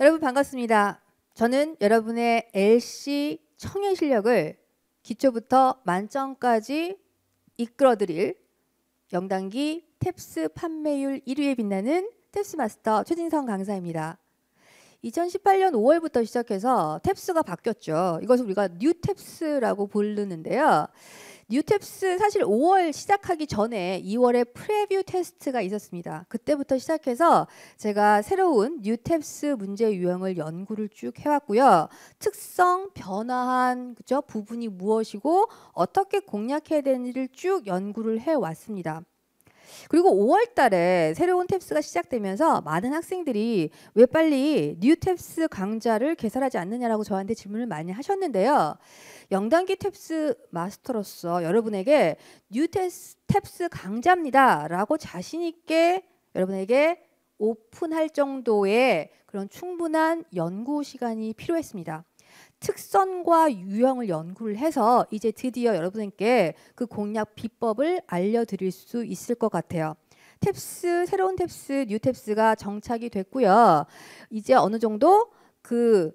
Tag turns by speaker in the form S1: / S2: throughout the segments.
S1: 여러분 반갑습니다. 저는 여러분의 LC 청년 실력을 기초부터 만점까지 이끌어드릴 영단기 탭스 판매율 1위에 빛나는 탭스 마스터 최진성 강사입니다. 2018년 5월부터 시작해서 탭스가 바뀌었죠. 이것을 우리가 뉴 탭스라고 부르는데요. 뉴텝스 사실 5월 시작하기 전에 2월에 프레뷰 테스트가 있었습니다. 그때부터 시작해서 제가 새로운 뉴탭스 문제 유형을 연구를 쭉 해왔고요. 특성, 변화한 그죠 부분이 무엇이고 어떻게 공략해야 되는지를 쭉 연구를 해왔습니다. 그리고 5월 달에 새로운 탭스가 시작되면서 많은 학생들이 왜 빨리 뉴 탭스 강좌를 개설하지 않느냐라고 저한테 질문을 많이 하셨는데요. 영단기 탭스 마스터로서 여러분에게 뉴 탭스, 탭스 강좌입니다라고 자신 있게 여러분에게 오픈할 정도의 그런 충분한 연구 시간이 필요했습니다. 특선과 유형을 연구를 해서 이제 드디어 여러분께 그 공략 비법을 알려드릴 수 있을 것 같아요. 탭스 새로운 탭스 뉴 탭스가 정착이 됐고요. 이제 어느 정도 그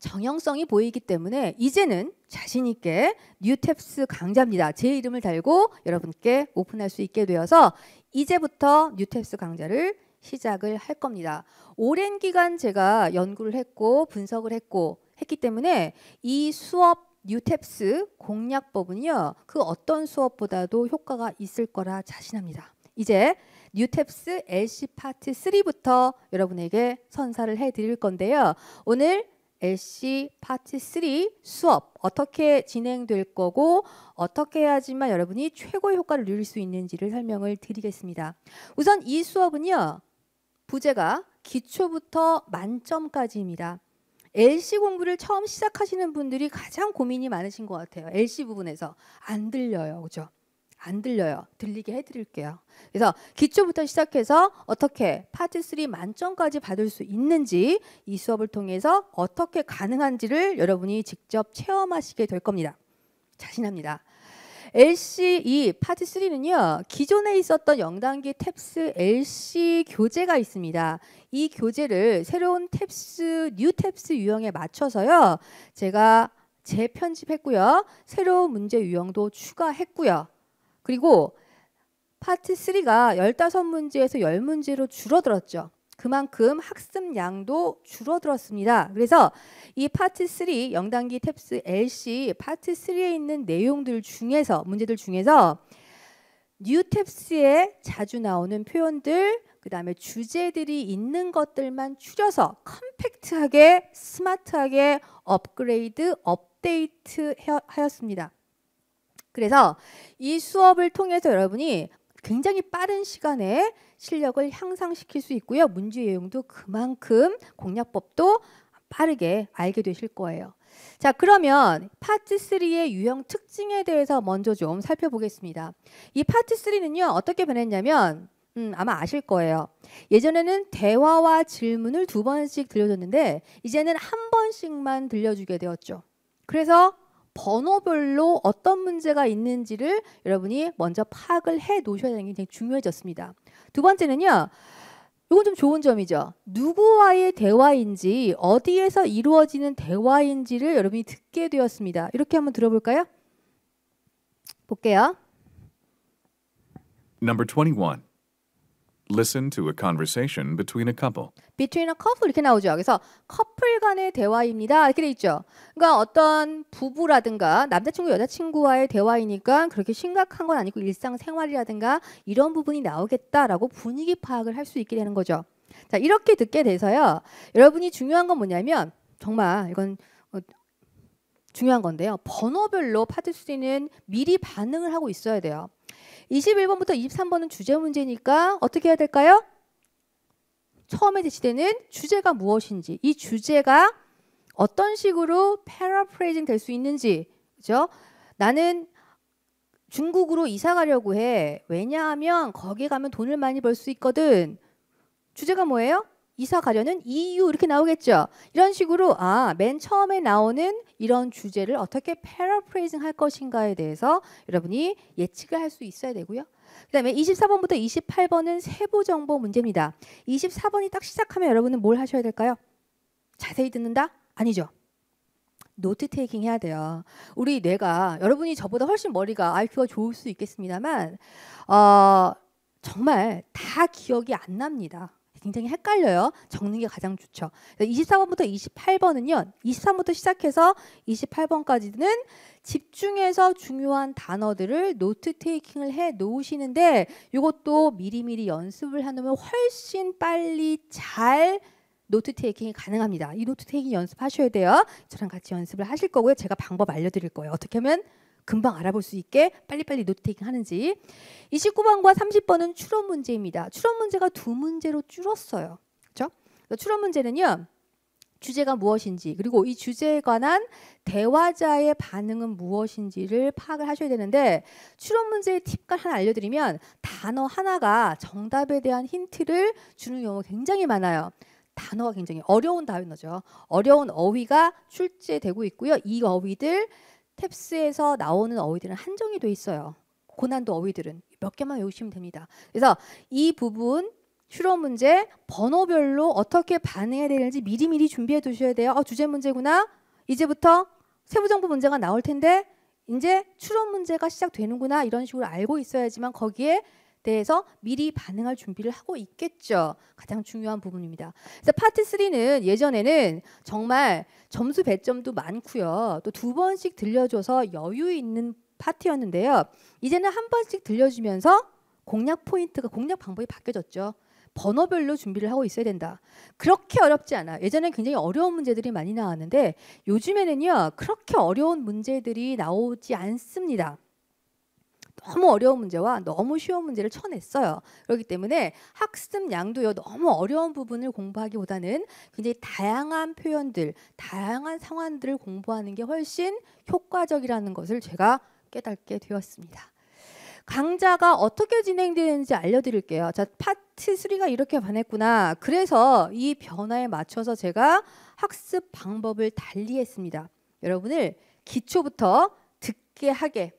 S1: 정형성이 보이기 때문에 이제는 자신 있게 뉴 탭스 강좌입니다. 제 이름을 달고 여러분께 오픈할 수 있게 되어서 이제부터 뉴 탭스 강좌를 시작을 할 겁니다. 오랜 기간 제가 연구를 했고 분석을 했고 했기 때문에 이 수업 뉴텝스 공략법은요. 그 어떤 수업보다도 효과가 있을 거라 자신합니다. 이제 뉴탭스 LC 파트 3부터 여러분에게 선사를 해드릴 건데요. 오늘 LC 파트 3 수업 어떻게 진행될 거고 어떻게 해야지만 여러분이 최고의 효과를 누릴 수 있는지를 설명을 드리겠습니다. 우선 이 수업은요. 부제가 기초부터 만점까지입니다. LC 공부를 처음 시작하시는 분들이 가장 고민이 많으신 것 같아요. LC 부분에서 안 들려요, 그죠? 안 들려요. 들리게 해드릴게요. 그래서 기초부터 시작해서 어떻게 파트 3 만점까지 받을 수 있는지 이 수업을 통해서 어떻게 가능한지를 여러분이 직접 체험하시게 될 겁니다. 자신합니다. LC2 파트 3는요. 기존에 있었던 영단기 탭스 LC 교재가 있습니다. 이 교재를 새로운 탭스 뉴 탭스 유형에 맞춰서요. 제가 재편집했고요. 새로운 문제 유형도 추가했고요. 그리고 파트 3가 15문제에서 10문제로 줄어들었죠. 그만큼 학습량도 줄어들었습니다. 그래서 이 파트 3 영단기 탭스 LC 파트 3에 있는 내용들 중에서 문제들 중에서 뉴 탭스에 자주 나오는 표현들 그 다음에 주제들이 있는 것들만 추려서 컴팩트하게 스마트하게 업그레이드 업데이트 하였습니다. 그래서 이 수업을 통해서 여러분이 굉장히 빠른 시간에 실력을 향상시킬 수 있고요. 문제 의용도 그만큼 공략법도 빠르게 알게 되실 거예요. 자 그러면 파트 3의 유형 특징에 대해서 먼저 좀 살펴보겠습니다. 이 파트 3는요 어떻게 변했냐면 음, 아마 아실 거예요. 예전에는 대화와 질문을 두 번씩 들려줬는데 이제는 한 번씩만 들려주게 되었죠. 그래서 번호별로 어떤 문제가 있는지를 여러분이 먼저 파악을 해 놓으셔야 되는 게 굉장히 중요해졌습니다. 두 번째는요. 이건 좀 좋은 점이죠. 누구와의 대화인지 어디에서 이루어지는 대화인지를 여러분이 듣게 되었습니다. 이렇게 한번 들어볼까요? 볼게요.
S2: Number 21. Listen to a conversation between a couple.
S1: Between a couple 이렇게 나오죠. 그래서 커플 간의 대화입니다. 이렇게 돼 있죠. 그러니까 어떤 부부라든가 남자친구 여자친구와의 대화이니까 그렇게 심각한 건 아니고 일상생활이라든가 이런 부분이 나오겠다라고 분위기 파악을 할 수 있게 되는 거죠. 자 이렇게 듣게 돼서요. 여러분이 중요한 건 뭐냐면 정말 이건 어, 중요한 건데요. 번호별로 받을 수 있는 미리 반응을 하고 있어야 돼요. 21번부터 23번은 주제 문제니까 어떻게 해야 될까요? 처음에 제시되는 주제가 무엇인지 이 주제가 어떤 식으로 패러프레이징 될수 있는지 그죠? 나는 중국으로 이사 가려고 해. 왜냐하면 거기 가면 돈을 많이 벌 수 있거든. 주제가 뭐예요? 이사 가려는 이유 이렇게 나오겠죠. 이런 식으로 아, 맨 처음에 나오는 이런 주제를 어떻게 패러프레이징 할 것인가에 대해서 여러분이 예측을 할 수 있어야 되고요. 그다음에 24번부터 28번은 세부 정보 문제입니다. 24번이 딱 시작하면 여러분은 뭘 하셔야 될까요? 자세히 듣는다? 아니죠. 노트 테이킹 해야 돼요. 우리 뇌가 여러분이 저보다 훨씬 머리가 IQ가 좋을 수 있겠습니다만 어, 정말 다 기억이 안 납니다. 굉장히 헷갈려요. 적는 게 가장 좋죠. 24번부터 28번은요. 2 3부터 시작해서 28번까지는 집중해서 중요한 단어들을 노트 테이킹을 해 놓으시는데 이것도 미리미리 연습을 해놓으면 훨씬 빨리 잘 노트 테이킹이 가능합니다. 이 노트 테이킹 연습하셔야 돼요. 저랑 같이 연습을 하실 거고요. 제가 방법 알려드릴 거예요. 어떻게 하면 금방 알아볼 수 있게 빨리빨리 노트테이킹 하는지 29번과 30번은 추론 문제입니다. 추론 문제가 두 문제로 줄었어요. 그렇죠? 그러니까 추론 문제는요. 주제가 무엇인지 그리고 이 주제에 관한 대화자의 반응은 무엇인지를 파악을 하셔야 되는데 추론 문제의 팁과 하나 알려드리면 단어 하나가 정답에 대한 힌트를 주는 경우가 굉장히 많아요. 단어가 굉장히 어려운 단어죠. 어려운 어휘가 출제되고 있고요. 이 어휘들 탭스에서 나오는 어휘들은 한정이 돼 있어요. 고난도 어휘들은 몇 개만 외우시면 됩니다. 그래서 이 부분 추론 문제 번호별로 어떻게 반응해야 되는지 미리미리 준비해 두셔야 돼요. 어, 주제 문제구나. 이제부터 세부 정보 문제가 나올 텐데 이제 추론 문제가 시작되는구나 이런 식으로 알고 있어야지만 거기에 대해서 미리 반응할 준비를 하고 있겠죠. 가장 중요한 부분입니다. 그래서 파트 3는 예전에는 정말 점수 배점도 많고요. 또 두 번씩 들려줘서 여유 있는 파트였는데요. 이제는 한 번씩 들려주면서 공략 포인트가 공략 방법이 바뀌어졌죠. 번호별로 준비를 하고 있어야 된다. 그렇게 어렵지 않아. 예전엔 굉장히 어려운 문제들이 많이 나왔는데 요즘에는요. 그렇게 어려운 문제들이 나오지 않습니다. 너무 어려운 문제와 너무 쉬운 문제를 쳐냈어요. 그렇기 때문에 학습 양도요 너무 어려운 부분을 공부하기보다는 굉장히 다양한 표현들, 다양한 상황들을 공부하는 게 훨씬 효과적이라는 것을 제가 깨닫게 되었습니다. 강좌가 어떻게 진행되는지 알려드릴게요. 자, 파트 3가 이렇게 변했구나. 그래서 이 변화에 맞춰서 제가 학습 방법을 달리했습니다. 여러분을 기초부터 듣게 하게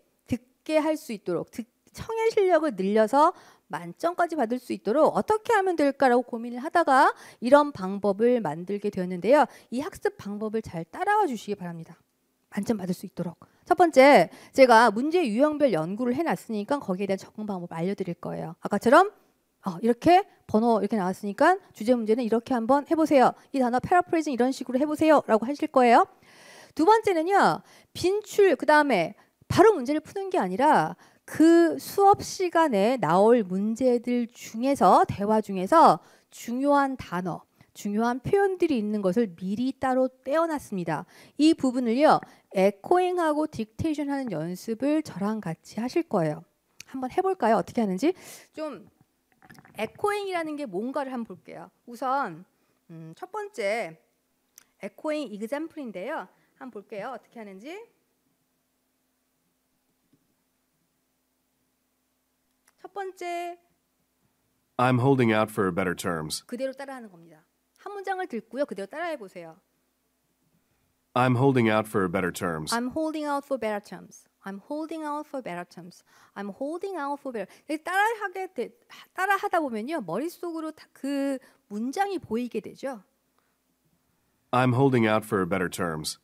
S1: 듣게 할수 있도록 듣, 청의 실력을 늘려서 만점까지 받을 수 있도록 어떻게 하면 될까라고 고민을 하다가 이런 방법을 만들게 되었는데요. 이 학습 방법을 잘 따라와 주시기 바랍니다. 만점 받을 수 있도록. 첫 번째, 제가 문제 유형별 연구를 해놨으니까 거기에 대한 접근 방법 알려드릴 거예요. 아까처럼 어, 이렇게 번호 이렇게 나왔으니까 주제 문제는 이렇게 한번 해보세요. 이 단어 패러프레이징 이런 식으로 해보세요. 라고 하실 거예요. 두 번째는요. 빈출, 그 다음에 바로 문제를 푸는 게 아니라 그 수업 시간에 나올 문제들 중에서 대화 중에서 중요한 단어 중요한 표현들이 있는 것을 미리 따로 떼어놨습니다. 이 부분을요. 에코잉하고 딕테이션 하는 연습을 저랑 같이 하실 거예요. 한번 해볼까요? 어떻게 하는지 좀 에코잉이라는 게 뭔가를 한번 볼게요. 우선 음, 첫 번째 에코잉 이그잠플인데요. 한번 볼게요. 어떻게 하는지 첫 번째
S2: I'm holding out for better terms.
S1: 그대로 따라하는 겁니다. 한 문장을 듣고요. 그대로 따라해 보세요.
S2: I'm holding out for better terms.
S1: I'm holding out for better terms. I'm holding out for better terms. I'm holding out for better. 따라하게 되, 따라하다 보면요. 머릿속으로 그 문장이 보이게 되죠.
S2: I'm holding out for better terms.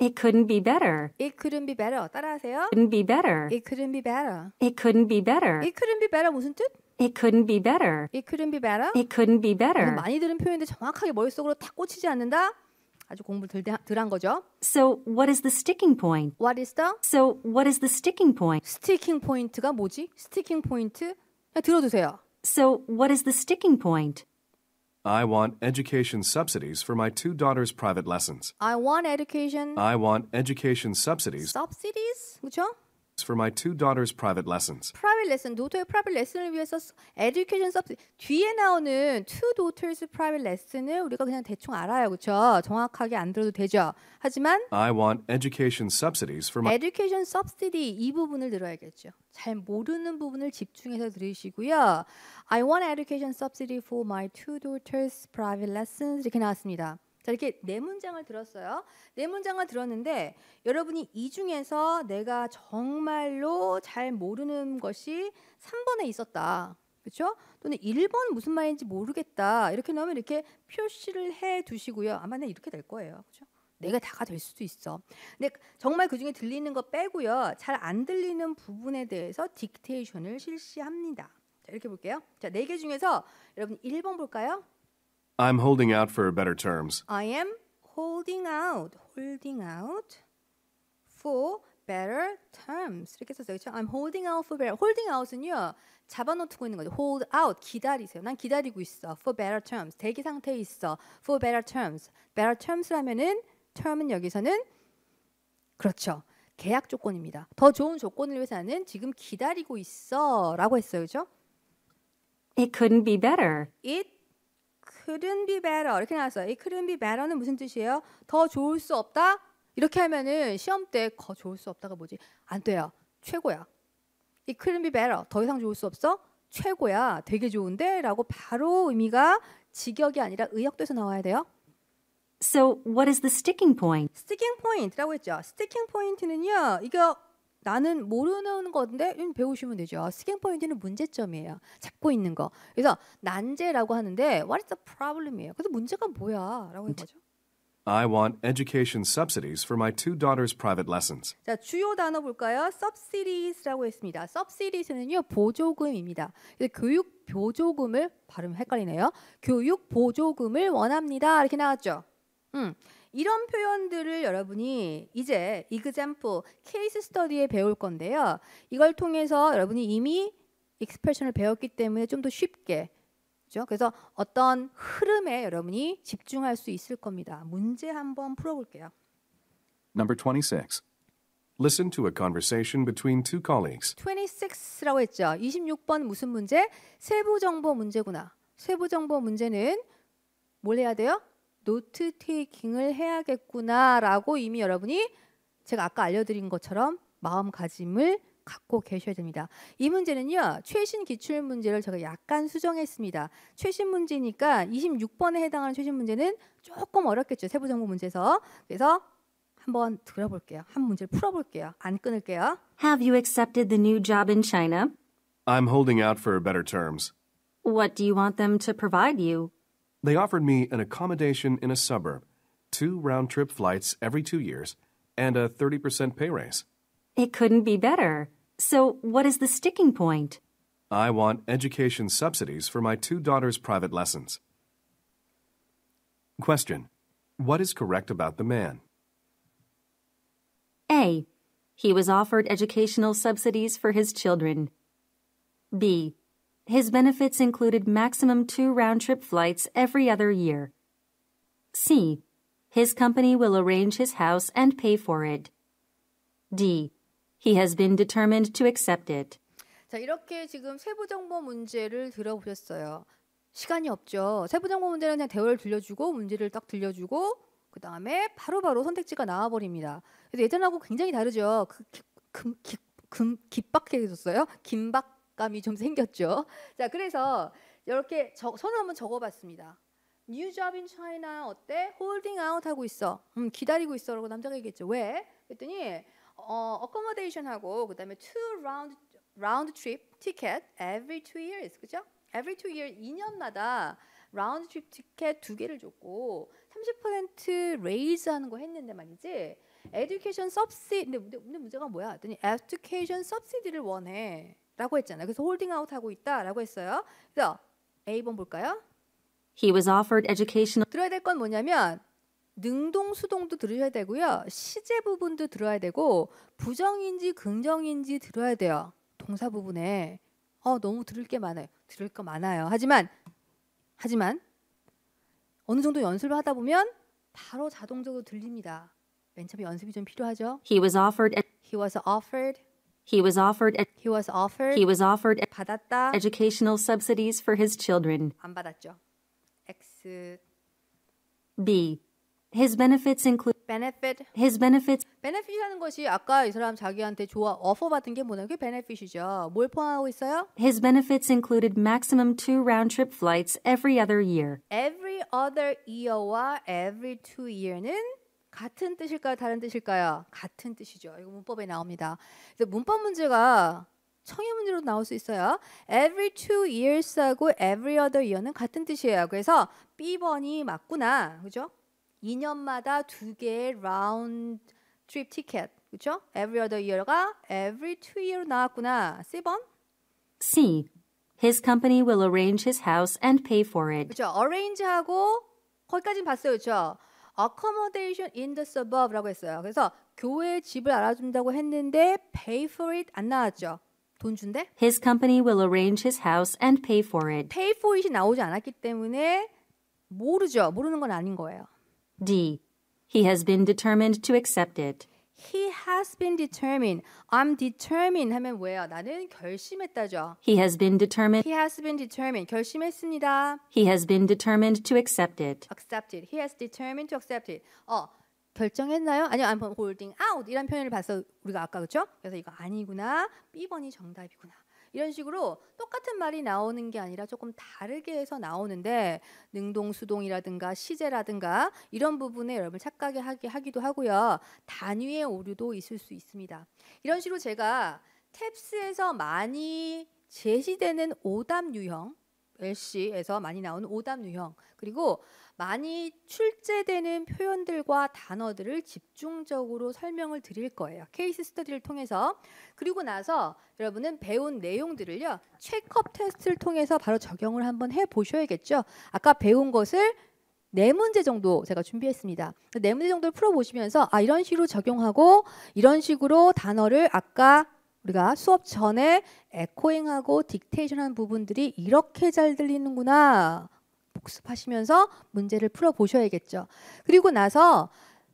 S3: It couldn't be better.
S1: It couldn't be better. 따라하세요. Couldn't be better. It couldn't be better.
S3: It couldn't be better. It couldn't
S1: be better 무슨 뜻?
S3: It couldn't be better.
S1: It couldn't be better. It
S3: couldn't be better. 많이
S1: 들은 표현인데 정확하게 머릿속으로 다 꽂히지 않는다. 아주 공부 덜한 거죠. So what is the sticking point? What is the? So what is the sticking point? 스티킹 포인트가 뭐지? 스티킹 포인트? 그냥 들어두세요. So what is the sticking point?
S2: I want education subsidies for my two daughters' private lessons.
S1: I want education.
S2: I want education subsidies.
S1: Subsidies? 그렇죠?
S2: for my two daughters' private lessons.
S1: private lesson, 노토의 private lesson을 위해서 education subsidy 뒤에 나오는 two daughters' private lesson을 우리가 그냥 대충 알아요, 그렇죠? 정확하게 안 들어도 되죠. 하지만
S2: I want education subsidies for my
S1: education subsidy 이 부분을 들어야겠죠. 잘 모르는 부분을 집중해서 들으시고요. I want education subsidy for my two daughters' private lessons 이렇게 나왔습니다. 자 이렇게 네 문장을 들었어요. 네 문장을 들었는데 여러분이 이 중에서 내가 정말로 잘 모르는 것이 3번에 있었다. 그렇죠? 또는 1번 무슨 말인지 모르겠다. 이렇게 나오면 이렇게 표시를 해 두시고요. 아마 는 네, 이렇게 될 거예요. 그렇죠? 내가 다가 될 수도 있어. 근데 정말 그중에 들리는 거 빼고요. 잘 안 들리는 부분에 대해서 딕테이션을 실시합니다. 자, 이렇게 볼게요. 자, 네 개 중에서 여러분 1번 볼까요?
S2: I'm holding out for better terms.
S1: I am holding out, holding out for better terms. 이렇게 써서 요 그렇죠? I'm holding out for better. holding out은요. 잡아놓고 있는 거죠. hold out 기다리세요. 난 기다리고 있어. for better terms. 대기 상태에 있어. for better terms. better terms라면은 term은 여기서는 그렇죠. 계약 조건입니다. 더 좋은 조건을 위해서는 지금 기다리고 있어라고 했어요. 그렇죠? It couldn't be better. It couldn't be better 이렇게 나왔어요. 이 couldn't be better는 무슨 뜻이에요? 더 좋을 수 없다? 이렇게 하면은 시험 때거 좋을 수 없다가 뭐지? 안 돼요. 최고야. 이 couldn't be better 더 이상 좋을 수 없어? 최고야. 되게 좋은데라고 바로 의미가 직역이 아니라 의역돼서 나와야 돼요. So what is the sticking point? Sticking point라고 했죠. Sticking point는요. 이거 나는 모르는 건데 배우시면 되죠. 스캔 포인트는 문제점이에요. 잡고 있는 거. 그래서 난제라고 하는데 what is the problem이에요. 그래서 문제가 뭐야라고 한 거죠.
S2: I want education subsidies for my two daughters' private lessons.
S1: 자, 주요 단어 볼까요? subsidies라고 했습니다. subsidies는요, 보조금입니다. 교육 보조금을 발음 헷갈리네요. 교육 보조금을 원합니다. 이렇게 나왔죠. 음. 이런 표현들을 여러분이 이제 example, 케이스 스터디에 배울 건데요. 이걸 통해서 여러분이 이미 익스프레션을 배웠기 때문에 좀 더 쉽게 그죠? 그래서 어떤 흐름에 여러분이 집중할 수 있을 겁니다. 문제 한번 풀어볼게요.
S2: Number 26. Listen to a conversation between two colleagues.
S1: 26라고 했죠. 26번 무슨 문제? 세부 정보 문제구나. 세부 정보 문제는 뭘 해야 돼요? 노트 테이킹을 해야겠구나라고 이미 여러분이 제가 아까 알려드린 것처럼 마음가짐을 갖고 계셔야 됩니다. 이 문제는요. 최신 기출 문제를 제가 약간 수정했습니다. 최신 문제니까 26번에 해당하는 최신 문제는 조금 어렵겠죠. 세부 정보 문제에서. 그래서 한번 들어볼게요. 한 문제를 풀어볼게요. 안 끊을게요. Have you accepted the new job in China?
S2: I'm holding out for better terms.
S3: What do you want them to provide you?
S2: They offered me an accommodation in a suburb, two round trip flights every two years, and a 30% pay raise.
S3: It couldn't be better. So, what is the sticking point?
S2: I want education subsidies for my two daughters' private lessons. Question What is correct about the man?
S3: A. He was offered educational subsidies for his children. B. his benefits included maximum two round trip flights every other year. C. His company will arrange his house and pay for it. D. He has been determined to accept it.
S1: 자, 이렇게 지금 세부 정보 문제를 들어보셨어요. 시간이 없죠. 세부 정보 문제는 그냥 대화를 들려주고 문제를 딱 들려주고 그 다음에 바로바로 선택지가 나와버립니다. 그래서 예전하고 굉장히 다르죠. 그, 기, 금, 기, 금, 깃박해졌어요. 긴박 감이좀 생겼죠. 자, 그래서 이렇게 저, 손을 한번 적어봤습니다. New job in China 어때? Holding out 하고 있어. 음, 기다리고 있어라고 남자가 얘기했죠. 왜? 그랬더니 어, accommodation 하고 그다음에 two round round trip ticket every two years 그죠? every two year 2년마다 라운드 트립 티켓 두 개를 줬고 30% 레이즈 하는 거 했는데 말이지 에듀케이션 서브시디 근데, 근데 문제가 뭐야? 했더니 에듀케이션 서브시디를 원해 라고 했잖아요. 그래서 홀딩 아웃 하고 있다라고 했어요. 그래서 A번 볼까요? He was offered educational 들어야 될 건 뭐냐면 능동 수동도 들으셔야 되고요. 시제 부분도 들어야 되고 부정인지 긍정인지 들어야 돼요. 동사 부분에 어 너무 들을 게 많아요. 들을 거 많아요. 하지만 하지만 어느 정도 연습을 하다 보면 바로 자동적으로 들립니다. 맨 처음에 연습이 좀 필요하죠. He was offered He was offered He was offered a, he was offered he was offered 받았다
S3: educational subsidies for his children.
S1: 안 X B his benefits include benefit his benefits benefit이라는 것이 아까 이 사람 자기한테 좋아 offer 받은 게 뭐냐 그게 benefit이죠. 뭘 포함하고 있어요? His benefits
S3: included maximum two round trip flights every other year.
S1: every other year와 every two year는 같은 뜻일까요? 다른 뜻일까요? 같은 뜻이죠. 이거 문법에 나옵니다. 그래서 문법 문제가 청해 문제로 나올 수 있어요. Every two years하고 every other year는 같은 뜻이에요. 그래서 B번이 맞구나. 그죠? 2년마다 두 개의 round trip 티켓. 그죠? Every other year가 every two year로 나왔구나. C번? C.
S3: His company will arrange his house and pay for it.
S1: 그죠? arrange하고 거기까지는 봤어요. 그죠? accommodation in the suburb라고 했어요. 그래서 교회 집을 알아준다고 했는데 pay for it 안 나왔죠. 돈 준대?
S3: His company will arrange his house and pay for it.
S1: pay for it이 나오지 않았기 때문에 모르죠. 모르는 건 아닌 거예요.
S3: D. He has been determined to accept it.
S1: He has been determined. I'm determined 하면 뭐예요? 나는 결심했다죠.
S3: He has been determined.
S1: He has been determined. 결심했습니다.
S3: He has been determined to accept it.
S1: Accept it. He has determined to accept it. 어, 결정했나요? 아니요, I'm holding out 이란 표현을 봐서 우리가 아까 그렇죠? 그래서 이거 아니구나, B번이 정답이구나. 이런 식으로 똑같은 말이 나오는 게 아니라 조금 다르게 해서 나오는데 능동 수동이라든가 시제라든가 이런 부분에 여러분 착각을 하게 하기도 하고요. 단위의 오류도 있을 수 있습니다. 이런 식으로 제가 탭스에서 많이 제시되는 오답 유형 LC에서 많이 나오는 오답 유형 그리고 많이 출제되는 표현들과 단어들을 집중적으로 설명을 드릴 거예요. 케이스 스터디를 통해서. 그리고 나서 여러분은 배운 내용들을요. 체크업 테스트를 통해서 바로 적용을 한번 해보셔야겠죠. 아까 배운 것을 네 문제 정도 제가 준비했습니다. 네 문제 정도를 풀어보시면서 아 이런 식으로 적용하고 이런 식으로 단어를 아까 우리가 수업 전에 에코잉하고 딕테이션 한 부분들이 이렇게 잘 들리는구나 복습하시면서 문제를 풀어 보셔야겠죠. 그리고 나서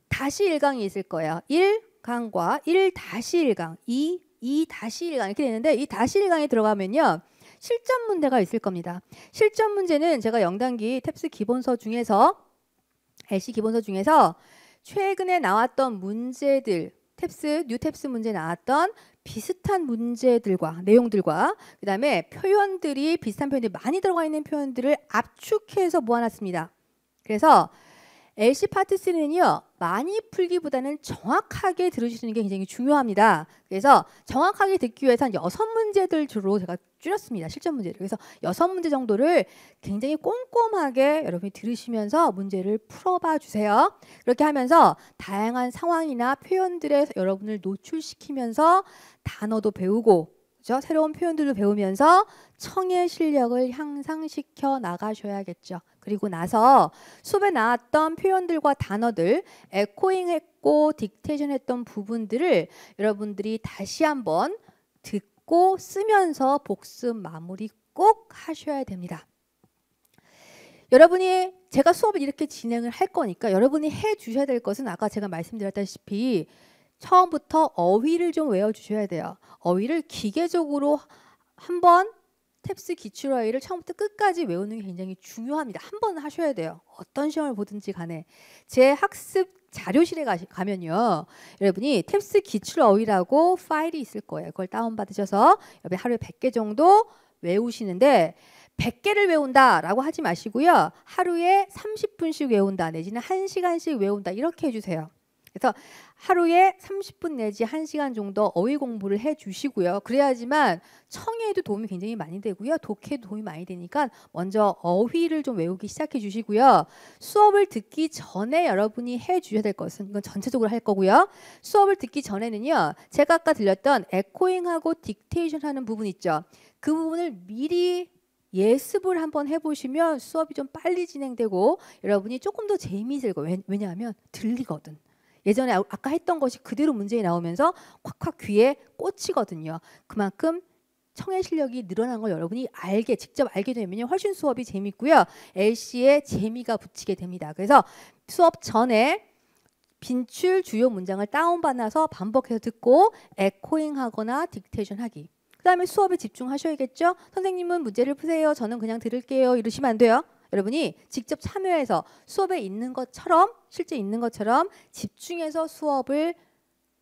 S1: 다시 1강이 있을 거예요. 1강과 1-1강, 2, 2-1강 이렇게 되는데 이 다시 1강에 들어가면요. 실전 문제가 있을 겁니다. 실전 문제는 제가 영단기 탭스 기본서 중에서 LC 기본서 중에서 최근에 나왔던 문제들 탭스 뉴 탭스 문제 나왔던 비슷한 문제들과 내용들과 그다음에 표현들이 비슷한 표현들이 많이 들어가 있는 표현들을 압축해서 모아놨습니다. 그래서 LC 파트 3는요. 많이 풀기보다는 정확하게 들으시는 게 굉장히 중요합니다. 그래서 정확하게 듣기 위해서 여섯 문제들 주로 제가 줄였습니다. 실전 문제를. 그래서 여섯 문제 정도를 굉장히 꼼꼼하게 여러분이 들으시면서 문제를 풀어봐 주세요. 그렇게 하면서 다양한 상황이나 표현들에 여러분을 노출시키면서 단어도 배우고 나겠죠 새로운 표현들도 배우면서 청의 실력을 향상시켜 나가셔야겠죠. 그리고 나서 수업에 나왔던 표현들과 단어들 에코잉 했고 딕테이션 했던 부분들을 여러분들이 다시 한번 듣고 쓰면서 복습 마무리 꼭 하셔야 됩니다. 여러분이 제가 수업을 이렇게 진행을 할 거니까 여러분이 해 주셔야 될 것은 아까 제가 말씀드렸다시피 처음부터 어휘를 좀 외워주셔야 돼요. 어휘를 기계적으로 한 번 탭스 기출어휘를 처음부터 끝까지 외우는 게 굉장히 중요합니다. 한 번 하셔야 돼요. 어떤 시험을 보든지 간에. 제 학습 자료실에 가, 시 면요 여러분이 탭스 기출어휘라고 파일이 있을 거예요. 그걸 다운받으셔서 여러 하루에 100개 정도 외우시는데 100개를 외운다라고 하지 마시고요. 하루에 30분씩 외운다 내지는 1시간씩 외운다 이렇게 해주세요. 그래서 하루에 30분 내지 1시간 정도 어휘 공부를 해 주시고요. 그래야지만 청해에도 도움이 굉장히 많이 되고요. 독해도 도움이 많이 되니까 먼저 어휘를 좀 외우기 시작해 주시고요. 수업을 듣기 전에 여러분이 해 주셔야 될 것은 이건 전체적으로 할 거고요. 수업을 듣기 전에는요. 제가 아까 들렸던 에코잉하고 딕테이션 하는 부분 있죠. 그 부분을 미리 예습을 한번 해보시면 수업이 좀 빨리 진행되고 여러분이 조금 더 재미있을 거예요. 왜냐하면 들리거든. 예전에 아, 아까 했던 것이 그대로 문제에 나오면서 콱콱 귀에 꽂히거든요. 그만큼 청해 실력이 늘어난 걸 여러분이 알게 직접 알게 되면요 훨씬 수업이 재밌고요 LC에 재미가 붙이게 됩니다. 그래서 수업 전에 빈출 주요 문장을 다운받아서 반복해서 듣고 에코잉하거나 딕테이션 하기. 그 다음에 수업에 집중하셔야겠죠. 선생님은 문제를 푸세요. 저는 그냥 들을게요. 이러시면 안 돼요. 여러분이 직접 참여해서 수업에 있는 것처럼 실제 있는 것처럼 집중해서 수업을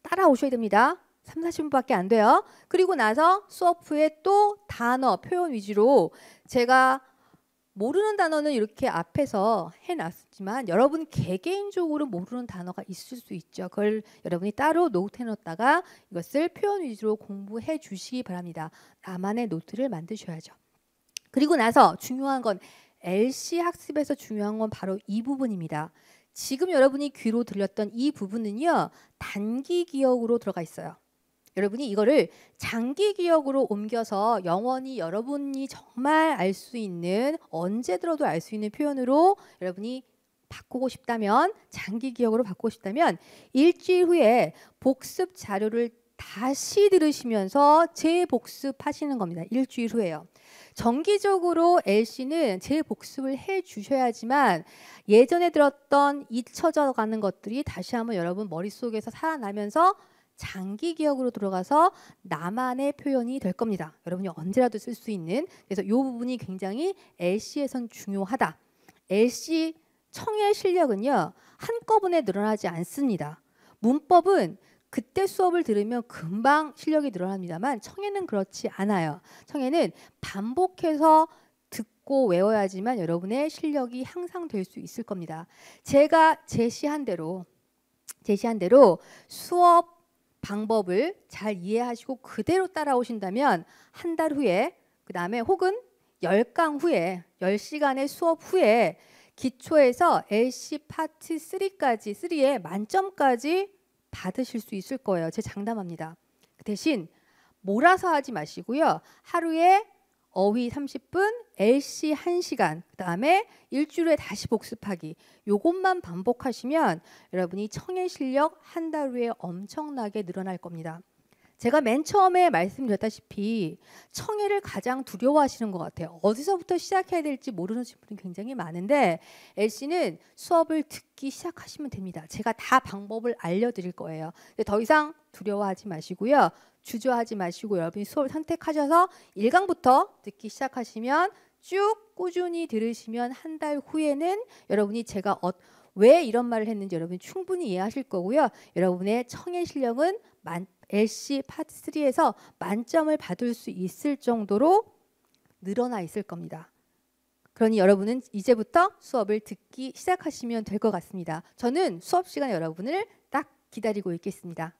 S1: 따라오셔야 됩니다. 3, 40분밖에 안 돼요. 그리고 나서 수업 후에 또 단어, 표현 위주로 제가 모르는 단어는 이렇게 앞에서 해놨지만 여러분 개개인적으로 모르는 단어가 있을 수 있죠. 그걸 여러분이 따로 노트해놓다가 이것을 표현 위주로 공부해 주시기 바랍니다. 나만의 노트를 만드셔야죠. 그리고 나서 중요한 건 LC 학습에서 중요한 건 바로 이 부분입니다. 지금 여러분이 귀로 들렸던 이 부분은요. 단기 기억으로 들어가 있어요. 여러분이 이거를 장기 기억으로 옮겨서 영원히 여러분이 정말 알 수 있는 언제 들어도 알 수 있는 표현으로 여러분이 바꾸고 싶다면 장기 기억으로 바꾸고 싶다면 일주일 후에 복습 자료를 다시 들으시면서 재복습하시는 겁니다. 일주일 후에요. 정기적으로 LC는 재복습을 해 주셔야지만 예전에 들었던 잊혀져 가는 것들이 다시 한번 여러분 머릿속에서 살아나면서 장기 기억으로 들어가서 나만의 표현이 될 겁니다. 여러분이 언제라도 쓸 수 있는 그래서 이 부분이 굉장히 LC에선 중요하다. LC 청해 실력은요 한꺼번에 늘어나지 않습니다. 문법은 그때 수업을 들으면 금방 실력이 늘어납니다만 청해는 그렇지 않아요. 청해는 반복해서 듣고 외워야지만 여러분의 실력이 향상될 수 있을 겁니다. 제가 제시한 대로 제시한 대로 수업 방법을 잘 이해하시고 그대로 따라오신다면 한 달 후에 그다음에 혹은 1 0강 후에 1 0시간의 수업 후에 기초에서 LC 파트 3까지 3에 만점까지 받으실 수 있을 거예요. 제 장담합니다. 그 대신 몰아서 하지 마시고요. 하루에 어휘 30분, LC 1시간, 그 다음에 일주일에 다시 복습하기. 요것만 반복하시면 여러분이 청해 실력 한 달 후에 엄청나게 늘어날 겁니다. 제가 맨 처음에 말씀드렸다시피 청해를 가장 두려워하시는 것 같아요. 어디서부터 시작해야 될지 모르는 분이 굉장히 많은데 엘씨는 수업을 듣기 시작하시면 됩니다. 제가 다 방법을 알려드릴 거예요. 더 이상 두려워하지 마시고요. 주저하지 마시고 여러분이 수업을 선택하셔서 1강부터 듣기 시작하시면 쭉 꾸준히 들으시면 한 달 후에는 여러분이 제가 어, 왜 이런 말을 했는지 여러분이 충분히 이해하실 거고요. 여러분의 청해 실력은 만, LC 팟3에서 만점을 받을 수 있을 정도로 늘어나 있을 겁니다. 그러니 여러분은 이제부터 수업을 듣기 시작하시면 될 것 같습니다. 저는 수업 시간 여러분을 딱 기다리고 있겠습니다.